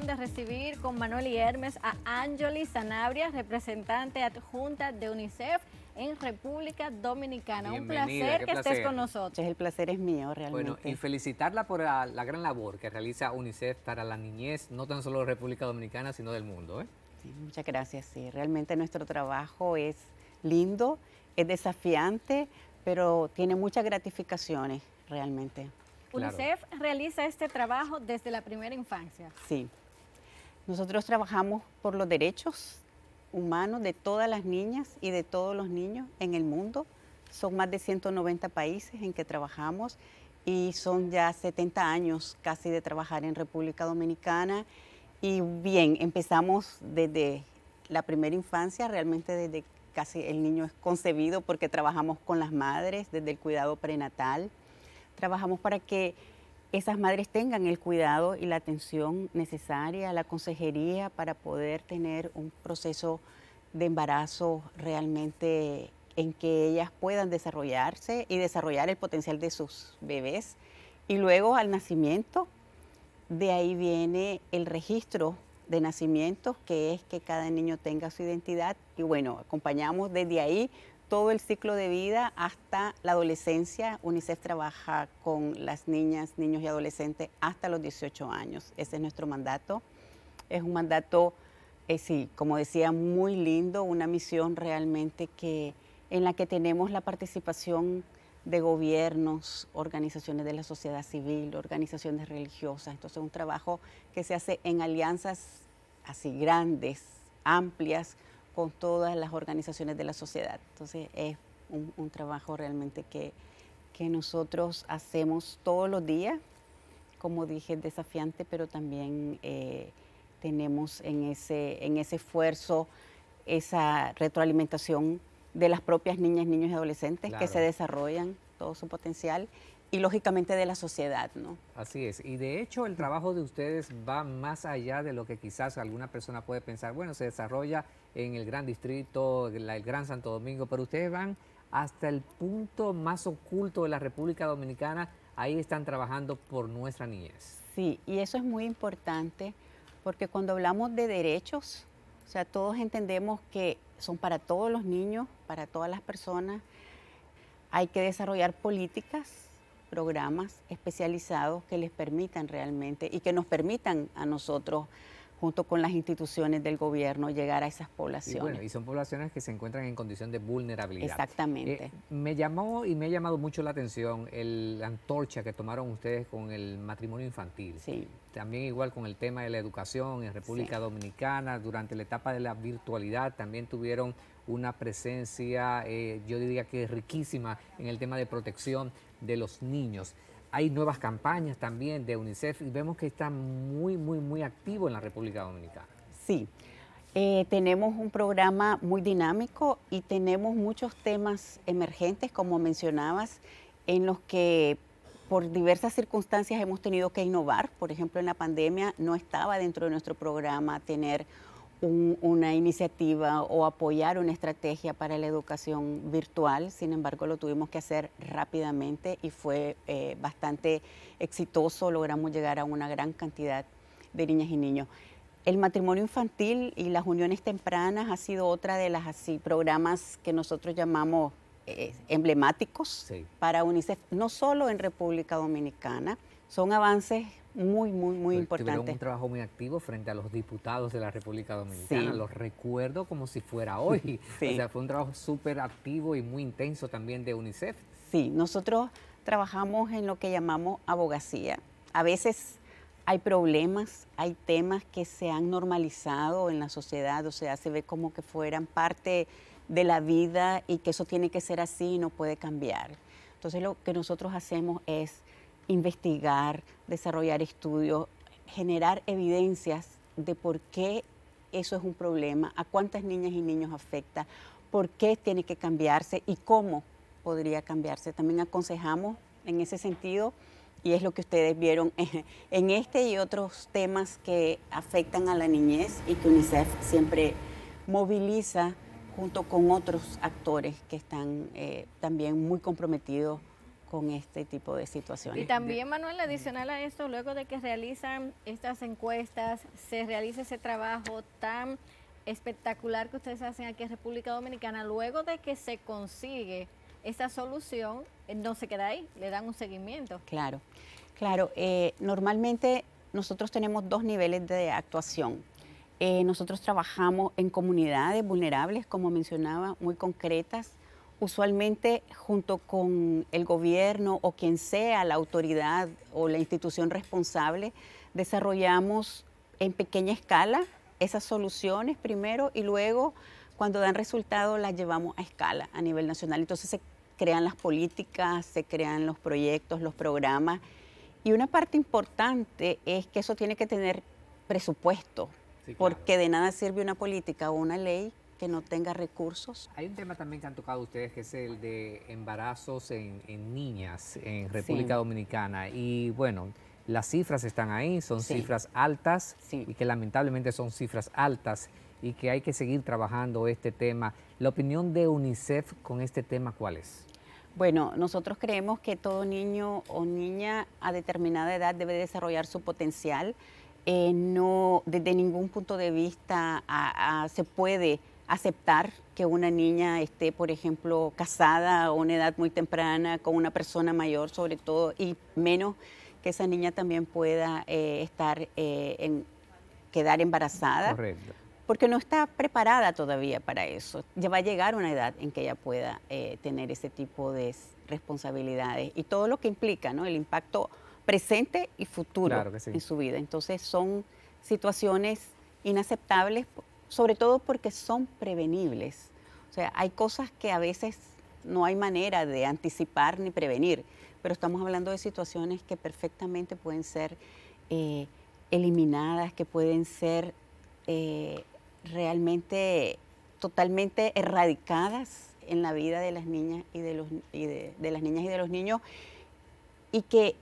de recibir con Manuel y Hermes a Angeli Sanabria, representante adjunta de UNICEF en República Dominicana. un placer que estés con nosotros. El placer es mío, realmente. Bueno, y felicitarla por la, gran labor que realiza UNICEF para la niñez, no tan solo de República Dominicana, sino del mundo. ¿eh? muchas gracias, sí. Realmente nuestro trabajo es lindo, es desafiante, pero tiene muchas gratificaciones, realmente. UNICEF realiza este trabajo desde la primera infancia. Sí. Nosotros trabajamos por los derechos humanos de todas las niñas y de todos los niños en el mundo. Son más de 190 países en que trabajamos y son ya 70 años casi de trabajar en República Dominicana. Y bien, empezamos desde la primera infancia, realmente desde casi el niño es concebido porque trabajamos con las madres, desde el cuidado prenatal trabajamos para que esas madres tengan el cuidado y la atención necesaria, la consejería para poder tener un proceso de embarazo realmente en que ellas puedan desarrollarse y desarrollar el potencial de sus bebés. Y luego al nacimiento, de ahí viene el registro de nacimientos, que es que cada niño tenga su identidad. Y bueno, acompañamos desde ahí todo el ciclo de vida hasta la adolescencia. UNICEF trabaja con las niñas, niños y adolescentes hasta los 18 años. Ese es nuestro mandato. Es un mandato, eh, sí, como decía, muy lindo, una misión realmente que, en la que tenemos la participación de gobiernos, organizaciones de la sociedad civil, organizaciones religiosas. Entonces, un trabajo que se hace en alianzas así grandes, amplias, con todas las organizaciones de la sociedad. Entonces es un, trabajo realmente que, que nosotros hacemos todos los días, como dije, desafiante, pero también eh, tenemos en ese, en ese esfuerzo esa retroalimentación de las propias niñas, niños y adolescentes que se desarrollan todo su potencial y lógicamente de la sociedad, ¿no? Así es. Y de hecho el trabajo de ustedes va más allá de lo que quizás alguna persona puede pensar. Bueno, se desarrolla en el Gran Distrito, el Gran Santo Domingo, pero ustedes van hasta el punto más oculto de la República Dominicana, ahí están trabajando por nuestra niñez. Sí, y eso es muy importante porque cuando hablamos de derechos, o sea, todos entendemos que son para todos los niños, para todas las personas. Hay que desarrollar políticas, programas especializados que les permitan realmente y que nos permitan a nosotros junto con las instituciones del gobierno, llegar a esas poblaciones. Y, bueno, y son poblaciones que se encuentran en condición de vulnerabilidad. Exactamente. Eh, me llamó y me ha llamado mucho la atención el, la antorcha que tomaron ustedes con el matrimonio infantil. Sí. También igual con el tema de la educación en República Dominicana, durante la etapa de la virtualidad también tuvieron una presencia, eh, yo diría que riquísima en el tema de protección de los niños. Hay nuevas campañas también de UNICEF y vemos que está muy, muy, muy activo en la República Dominicana. Sí, eh, tenemos un programa muy dinámico y tenemos muchos temas emergentes, como mencionabas, en los que por diversas circunstancias hemos tenido que innovar. Por ejemplo, en la pandemia no estaba dentro de nuestro programa tener una iniciativa o apoyar una estrategia para la educación virtual, sin embargo lo tuvimos que hacer rápidamente y fue eh, bastante exitoso, logramos llegar a una gran cantidad de niñas y niños. El matrimonio infantil y las uniones tempranas ha sido otra de las así programas que nosotros llamamos eh, emblemáticos para UNICEF, no solo en República Dominicana, son avances muy, muy, muy importantes. Tuvieron un trabajo muy activo frente a los diputados de la República Dominicana. Los recuerdo como si fuera hoy. O sea, fue un trabajo súper activo y muy intenso también de UNICEF. Sí, nosotros trabajamos en lo que llamamos abogacía. A veces hay problemas, hay temas que se han normalizado en la sociedad, o sea, se ve como que fueran parte de la vida y que eso tiene que ser así y no puede cambiar. Entonces lo que nosotros hacemos es investigar, desarrollar estudios, generar evidencias de por qué eso es un problema, a cuántas niñas y niños afecta, por qué tiene que cambiarse y cómo podría cambiarse. También aconsejamos en ese sentido, y es lo que ustedes vieron en este y otros temas que afectan a la niñez y que UNICEF siempre moviliza junto con otros actores que están eh, también muy comprometidos con este tipo de situaciones. Y también, Manuel, adicional a esto, luego de que realizan estas encuestas, se realiza ese trabajo tan espectacular que ustedes hacen aquí en República Dominicana, luego de que se consigue esa solución, eh, no se queda ahí, le dan un seguimiento. Claro, claro. Eh, normalmente nosotros tenemos dos niveles de actuación. Eh, nosotros trabajamos en comunidades vulnerables, como mencionaba, muy concretas, usualmente junto con el gobierno o quien sea la autoridad o la institución responsable, desarrollamos en pequeña escala esas soluciones primero y luego cuando dan resultado las llevamos a escala a nivel nacional. Entonces se crean las políticas, se crean los proyectos, los programas y una parte importante es que eso tiene que tener presupuesto, porque de nada sirve una política o una ley que no tenga recursos. Hay un tema también que han tocado ustedes que es el de embarazos en, niñas en República Dominicana. Y bueno, las cifras están ahí, son cifras altas y que lamentablemente son cifras altas y que hay que seguir trabajando este tema. ¿La opinión de UNICEF con este tema cuál es? Bueno, nosotros creemos que todo niño o niña a determinada edad debe desarrollar su potencial. Eh, no, desde ningún punto de vista se puede aceptar que una niña esté, por ejemplo, casada a una edad muy temprana con una persona mayor, sobre todo, y menos que esa niña también pueda eh, estar eh, en quedar embarazada. Porque no está preparada todavía para eso. Ya va a llegar una edad en que ella pueda eh, tener ese tipo de responsabilidades y todo lo que implica, ¿no? El impacto presente y futuro en su vida. Entonces son situaciones inaceptables sobre todo porque son prevenibles. O sea, hay cosas que a veces no hay manera de anticipar ni prevenir, pero estamos hablando de situaciones que perfectamente pueden ser eh, eliminadas, que pueden ser eh, realmente totalmente erradicadas en la vida de las niñas y de los de las niñas y de los niños y que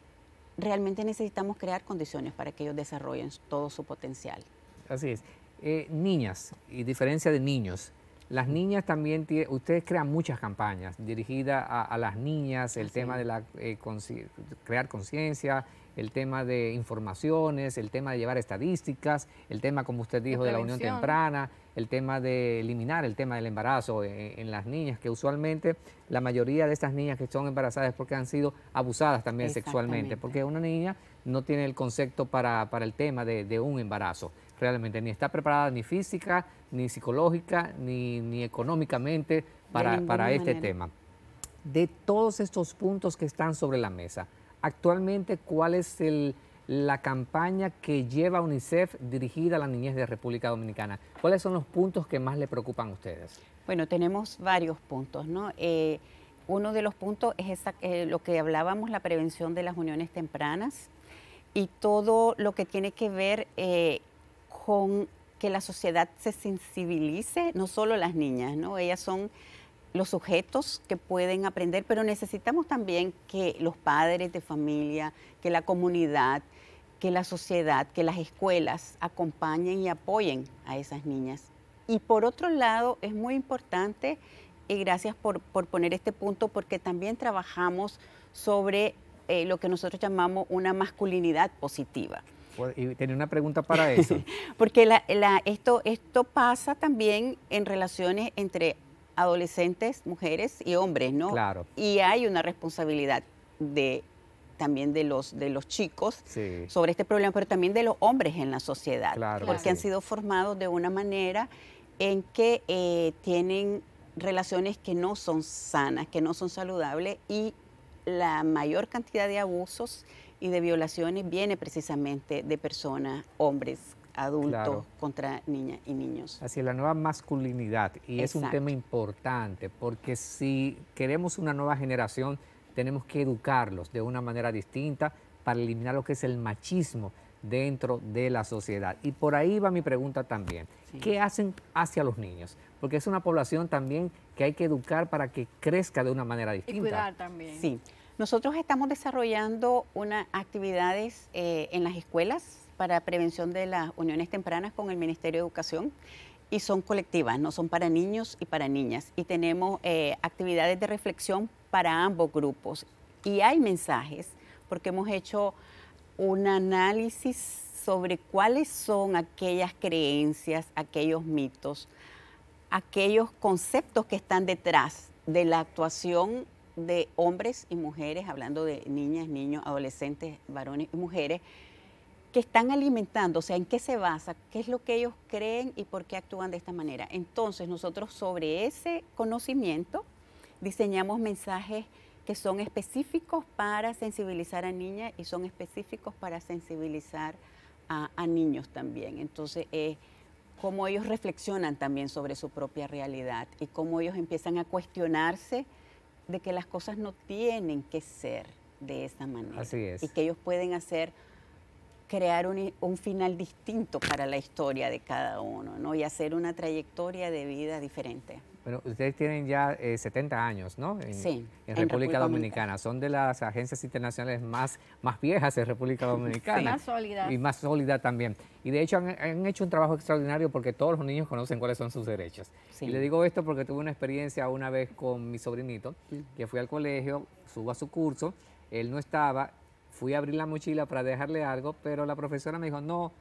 realmente necesitamos crear condiciones para que ellos desarrollen todo su potencial. Así es. Eh, niñas, y diferencia de niños, las niñas también, ustedes crean muchas campañas dirigidas a, las niñas, el tema de la, eh, crear conciencia, el tema de informaciones, el tema de llevar estadísticas, el tema, como usted dijo, de la unión temprana, el tema de eliminar el tema del embarazo eh, en, las niñas, que usualmente la mayoría de estas niñas que son embarazadas es porque han sido abusadas también sexualmente, porque una niña no tiene el concepto para, el tema de un embarazo realmente, ni está preparada ni física, ni psicológica, ni, ni económicamente para, este tema. De todos estos puntos que están sobre la mesa, actualmente, ¿cuál es el, la campaña que lleva UNICEF dirigida a la niñez de República Dominicana? ¿Cuáles son los puntos que más le preocupan a ustedes? Bueno, tenemos varios puntos, ¿no? Eh, uno de los puntos es esa, eh, lo que hablábamos, la prevención de las uniones tempranas y todo lo que tiene que ver eh, con que la sociedad se sensibilice, no solo las niñas, ¿no? Ellas son los sujetos que pueden aprender, pero necesitamos también que los padres de familia, que la comunidad, que la sociedad, que las escuelas acompañen y apoyen a esas niñas. Y por otro lado, es muy importante, y gracias por, poner este punto, porque también trabajamos sobre eh, lo que nosotros llamamos una masculinidad positiva y tenía una pregunta para eso. Porque la, esto, pasa también en relaciones entre adolescentes, mujeres y hombres, ¿no? Claro. Y hay una responsabilidad de también de los de los chicos sobre este problema, pero también de los hombres en la sociedad, porque han sido formados de una manera en que eh, tienen relaciones que no son sanas, que no son saludables y la mayor cantidad de abusos y de violaciones viene precisamente de personas, hombres, adultos contra niñas y niños. Así la nueva masculinidad. Y es un tema importante porque si queremos una nueva generación, tenemos que educarlos de una manera distinta para eliminar lo que es el machismo dentro de la sociedad. Y por ahí va mi pregunta también. ¿Qué hacen hacia los niños? Porque es una población también que hay que educar para que crezca de una manera distinta. Y cuidar también. Sí. Nosotros estamos desarrollando unas actividades eh, en las escuelas para prevención de las uniones tempranas con el Ministerio de Educación y son colectivas, no son para niños y para niñas. Y tenemos eh, actividades de reflexión para ambos grupos. Y hay mensajes, porque hemos hecho un análisis sobre cuáles son aquellas creencias, aquellos mitos, aquellos conceptos que están detrás de la actuación de hombres y mujeres, hablando de niñas, niños, adolescentes, varones y mujeres, que están alimentando, o sea, en qué se basa, qué es lo que ellos creen y por qué actúan de esta manera. Entonces, nosotros sobre ese conocimiento diseñamos mensajes que son específicos para sensibilizar a niñas y son específicos para sensibilizar a, niños también. Entonces, es cómo ellos reflexionan también sobre su propia realidad y cómo ellos empiezan a cuestionarse de que las cosas no tienen que ser de esa manera. Y que ellos pueden hacer, crear un, un, final distinto para la historia de cada uno, ¿no? Y hacer una trayectoria de vida diferente ustedes tienen ya 70 eh, años, ¿no? En, República, Dominicana. Son de las agencias internacionales más, más viejas en República Dominicana. sólida. Y más sólida también. Y de hecho han, hecho un trabajo extraordinario porque todos los niños conocen cuáles son sus derechos. Y le digo esto porque tuve una experiencia una vez con mi sobrinito, que fui al colegio, subo a su curso, él no estaba, fui a abrir la mochila para dejarle algo, pero la profesora me dijo, no,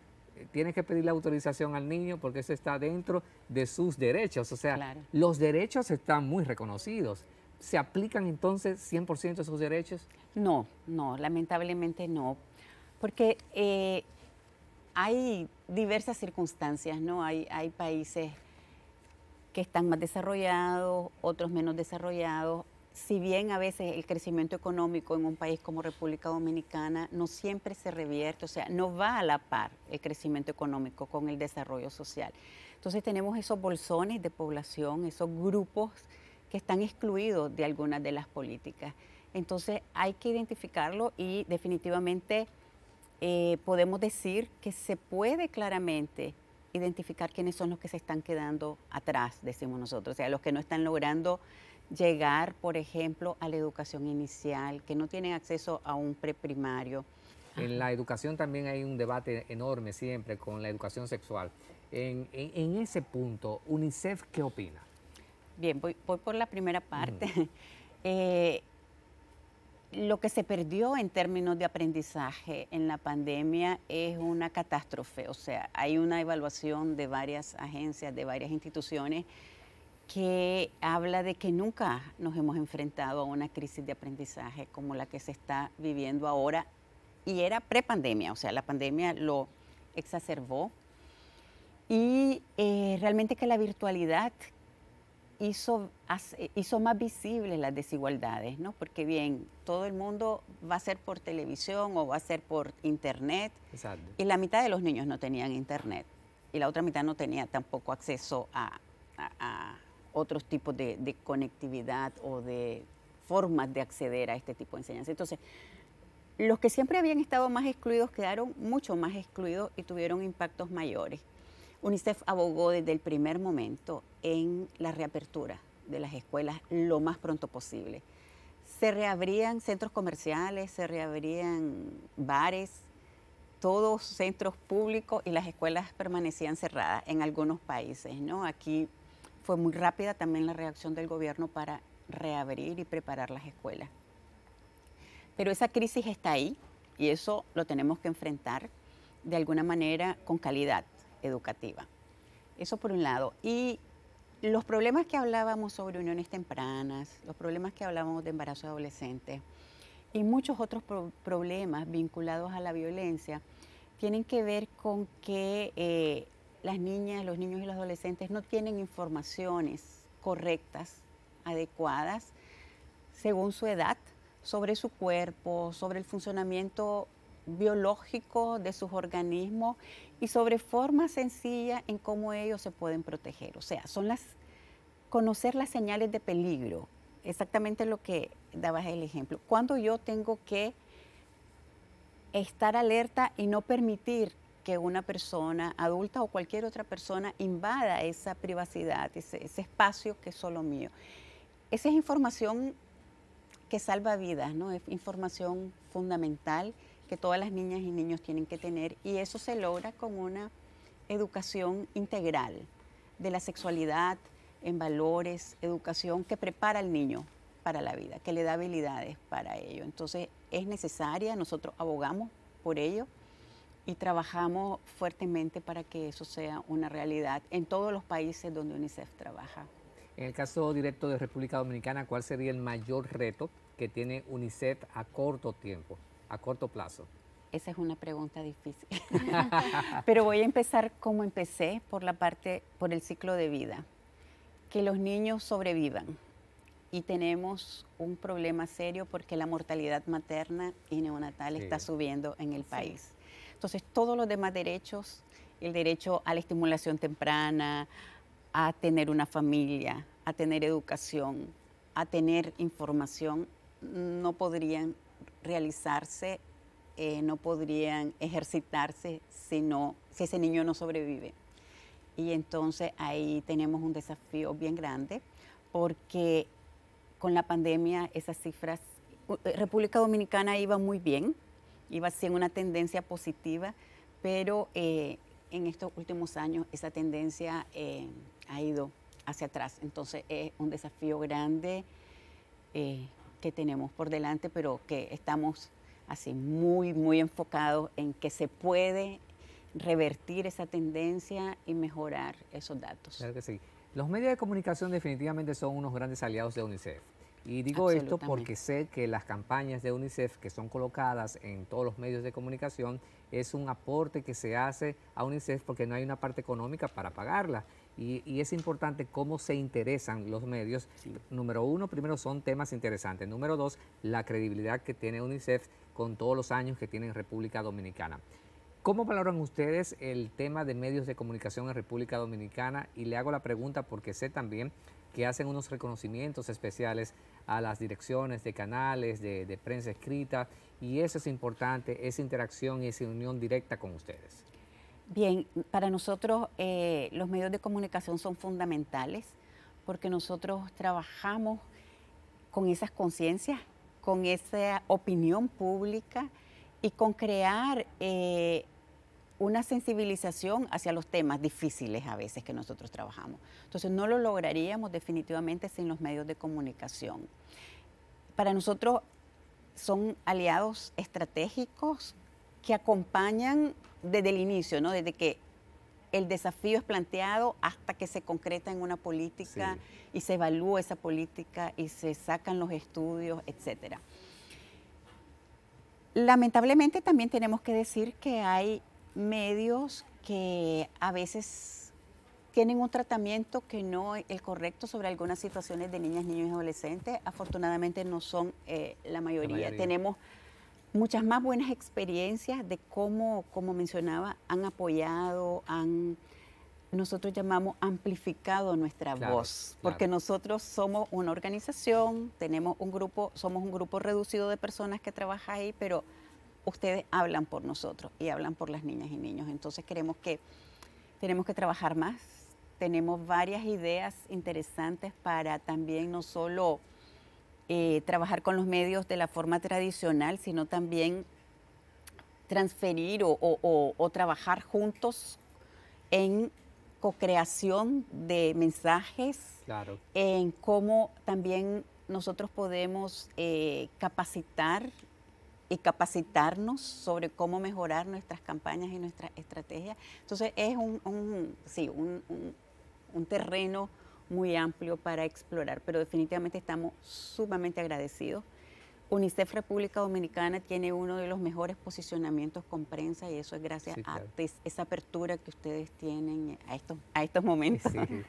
tienes que pedir la autorización al niño porque eso está dentro de sus derechos. O sea, los derechos están muy reconocidos. ¿Se aplican entonces 100% sus derechos? No, no, lamentablemente no. Porque eh, hay diversas circunstancias, ¿no? Hay, hay países que están más desarrollados, otros menos desarrollados, si bien a veces el crecimiento económico en un país como República Dominicana no siempre se revierte, o sea, no va a la par el crecimiento económico con el desarrollo social. Entonces tenemos esos bolsones de población, esos grupos que están excluidos de algunas de las políticas. Entonces hay que identificarlo y definitivamente eh, podemos decir que se puede claramente identificar quiénes son los que se están quedando atrás, decimos nosotros, o sea, los que no están logrando llegar, por ejemplo, a la educación inicial, que no tienen acceso a un preprimario. En la educación también hay un debate enorme siempre con la educación sexual. En, ese punto, UNICEF, ¿qué opina? Bien, voy, por la primera parte. Eh, lo que se perdió en términos de aprendizaje en la pandemia es una catástrofe. O sea, hay una evaluación de varias agencias, de varias instituciones que habla de que nunca nos hemos enfrentado a una crisis de aprendizaje como la que se está viviendo ahora y era prepandemia, o sea, la pandemia lo exacerbó y eh, realmente que la virtualidad hizo, hizo más visibles las desigualdades, ¿no? Porque bien, todo el mundo va a ser por televisión o va a ser por internet Exacto. y la mitad de los niños no tenían internet y la otra mitad no tenía tampoco acceso a, a, a otros tipos de, conectividad o de formas de acceder a este tipo de enseñanza. Entonces, los que siempre habían estado más excluidos quedaron mucho más excluidos y tuvieron impactos mayores. UNICEF abogó desde el primer momento en la reapertura de las escuelas lo más pronto posible. Se reabrían centros comerciales, se reabrían bares, todos centros públicos y las escuelas permanecían cerradas en algunos países, ¿no? Aquí fue muy rápida también la reacción del gobierno para reabrir y preparar las escuelas. Pero esa crisis está ahí y eso lo tenemos que enfrentar de alguna manera con calidad educativa. Eso por un lado. Y los problemas que hablábamos sobre uniones tempranas, los problemas que hablábamos de embarazo adolescente y muchos otros problemas vinculados a la violencia tienen que ver con que eh, las niñas, los niños y los adolescentes no tienen informaciones correctas, adecuadas, según su edad, sobre su cuerpo, sobre el funcionamiento biológico de sus organismos y sobre forma sencilla en cómo ellos se pueden proteger. O sea, son las conocer las señales de peligro, exactamente lo que dabas el ejemplo. Cuando yo tengo que estar alerta y no permitir que una persona adulta o cualquier otra persona invada esa privacidad, ese, espacio que es solo mío. Esa es información que salva vidas, ¿no? Es información fundamental que todas las niñas y niños tienen que tener y eso se logra con una educación integral de la sexualidad, en valores, educación que prepara al niño para la vida, que le da habilidades para ello. Entonces es necesaria, nosotros abogamos por ello y trabajamos fuertemente para que eso sea una realidad en todos los países donde UNICEF trabaja. En el caso directo de República Dominicana, ¿cuál sería el mayor reto que tiene UNICEF a corto tiempo, a corto plazo? Esa es una pregunta difícil. Pero voy a empezar como empecé, por la parte, por el ciclo de vida. Que los niños sobrevivan. Y tenemos un problema serio porque la mortalidad materna y neonatal está subiendo en el país. Entonces, todos los demás derechos, el derecho a la estimulación temprana, a tener una familia, a tener educación, a tener información, no podrían realizarse, eh, no podrían ejercitarse si, no, si ese niño no sobrevive. Y entonces ahí tenemos un desafío bien grande porque con la pandemia esas cifras, eh, República Dominicana iba muy bien, iba siendo una tendencia positiva, pero eh, en estos últimos años esa tendencia eh, ha ido hacia atrás. Entonces es un desafío grande eh, que tenemos por delante, pero que estamos así muy, muy enfocados en que se puede revertir esa tendencia y mejorar esos datos. Claro que sí. Los medios de comunicación definitivamente son unos grandes aliados de UNICEF. Y digo esto porque sé que las campañas de UNICEF que son colocadas en todos los medios de comunicación es un aporte que se hace a UNICEF porque no hay una parte económica para pagarla. Y, es importante cómo se interesan los medios. Número uno, primero son temas interesantes. Número dos, la credibilidad que tiene UNICEF con todos los años que tiene en República Dominicana. ¿Cómo valoran ustedes el tema de medios de comunicación en República Dominicana? Y le hago la pregunta porque sé también que hacen unos reconocimientos especiales a las direcciones de canales, de, prensa escrita, y eso es importante, esa interacción y esa unión directa con ustedes. Bien, para nosotros eh, los medios de comunicación son fundamentales porque nosotros trabajamos con esas conciencias, con esa opinión pública y con crear eh, una sensibilización hacia los temas difíciles a veces que nosotros trabajamos. Entonces no lo lograríamos definitivamente sin los medios de comunicación. Para nosotros son aliados estratégicos que acompañan desde el inicio, ¿no? desde que el desafío es planteado hasta que se concreta en una política y se evalúa esa política y se sacan los estudios, etc. Lamentablemente también tenemos que decir que hay medios que a veces tienen un tratamiento que no es el correcto sobre algunas situaciones de niñas, niños y adolescentes. Afortunadamente no son eh, la, mayoría. Tenemos muchas más buenas experiencias de cómo, como mencionaba, han apoyado, han, nosotros llamamos amplificado nuestra voz, porque nosotros somos una organización, tenemos un grupo, somos un grupo reducido de personas que trabaja ahí, pero ustedes hablan por nosotros y hablan por las niñas y niños. Entonces creemos que tenemos que trabajar más. Tenemos varias ideas interesantes para también no solo eh, trabajar con los medios de la forma tradicional, sino también transferir o, trabajar juntos en co-creación de mensajes, claro. en cómo también nosotros podemos eh, capacitar y capacitarnos sobre cómo mejorar nuestras campañas y nuestras estrategias. Entonces es un, sí, un, un, terreno muy amplio para explorar, pero definitivamente estamos sumamente agradecidos UNICEF República Dominicana tiene uno de los mejores posicionamientos con prensa y eso es gracias a esa apertura que ustedes tienen a estos, a estos momentos. Sí,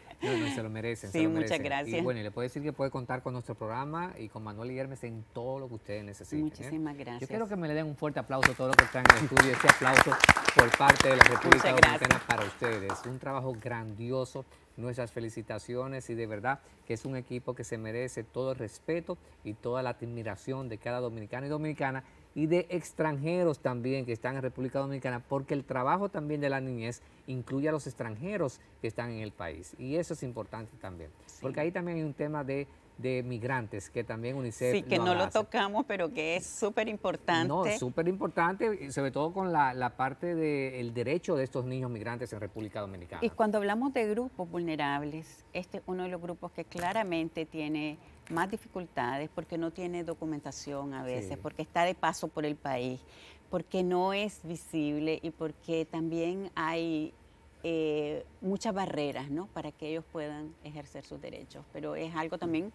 se lo merecen. muchas gracias. Y bueno, le puedo decir que puede contar con nuestro programa y con Manuel Guillerme en todo lo que ustedes necesiten. ¿eh? Muchísimas gracias. Yo quiero que me le den un fuerte aplauso a todos los que están en el estudio, ese aplauso por parte de la República Dominicana para ustedes. Un trabajo grandioso, nuestras felicitaciones y de verdad que es un equipo que se merece todo el respeto y toda la admiración de cada dominicano y dominicana y de extranjeros también que están en República Dominicana, porque el trabajo también de la niñez incluye a los extranjeros que están en el país. Y eso es importante también, porque ahí también hay un tema de de migrantes, que también UNICEF. Sí, que no lo tocamos, pero que es súper importante. No, súper importante, sobre todo con la, la parte del derecho de estos niños migrantes en República Dominicana. Y cuando hablamos de grupos vulnerables, este es uno de los grupos que claramente tiene más dificultades porque no tiene documentación a veces, porque está de paso por el país, porque no es visible y porque también hay eh, muchas barreras ¿no? para que ellos puedan ejercer sus derechos. Pero es algo también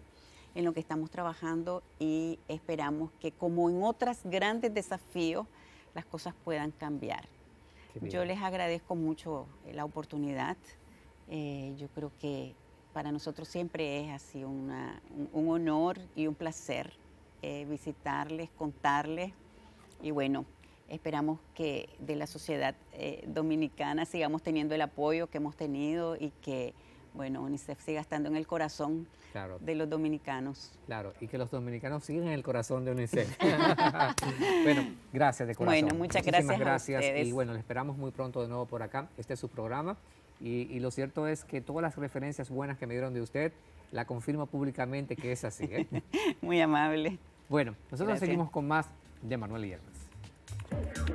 en lo que estamos trabajando y esperamos que como en otros grandes desafíos, las cosas puedan cambiar. Yo les agradezco mucho eh, la oportunidad. Eh, yo creo que para nosotros siempre es así un, honor y un placer eh, visitarles, contarles y bueno, esperamos que de la sociedad dominicana sigamos teniendo el apoyo que hemos tenido y que bueno, UNICEF siga estando en el corazón de los dominicanos. Claro, y que los dominicanos sigan en el corazón de UNICEF. bueno, gracias de corazón. Bueno, muchas Muchísimas gracias. gracias. y bueno, le esperamos muy pronto de nuevo por acá. Este es su programa. Y, lo cierto es que todas las referencias buenas que me dieron de usted, la confirmo públicamente que es así. ¿eh? muy amable. Bueno, nosotros seguimos con más de Manuel Hierbas.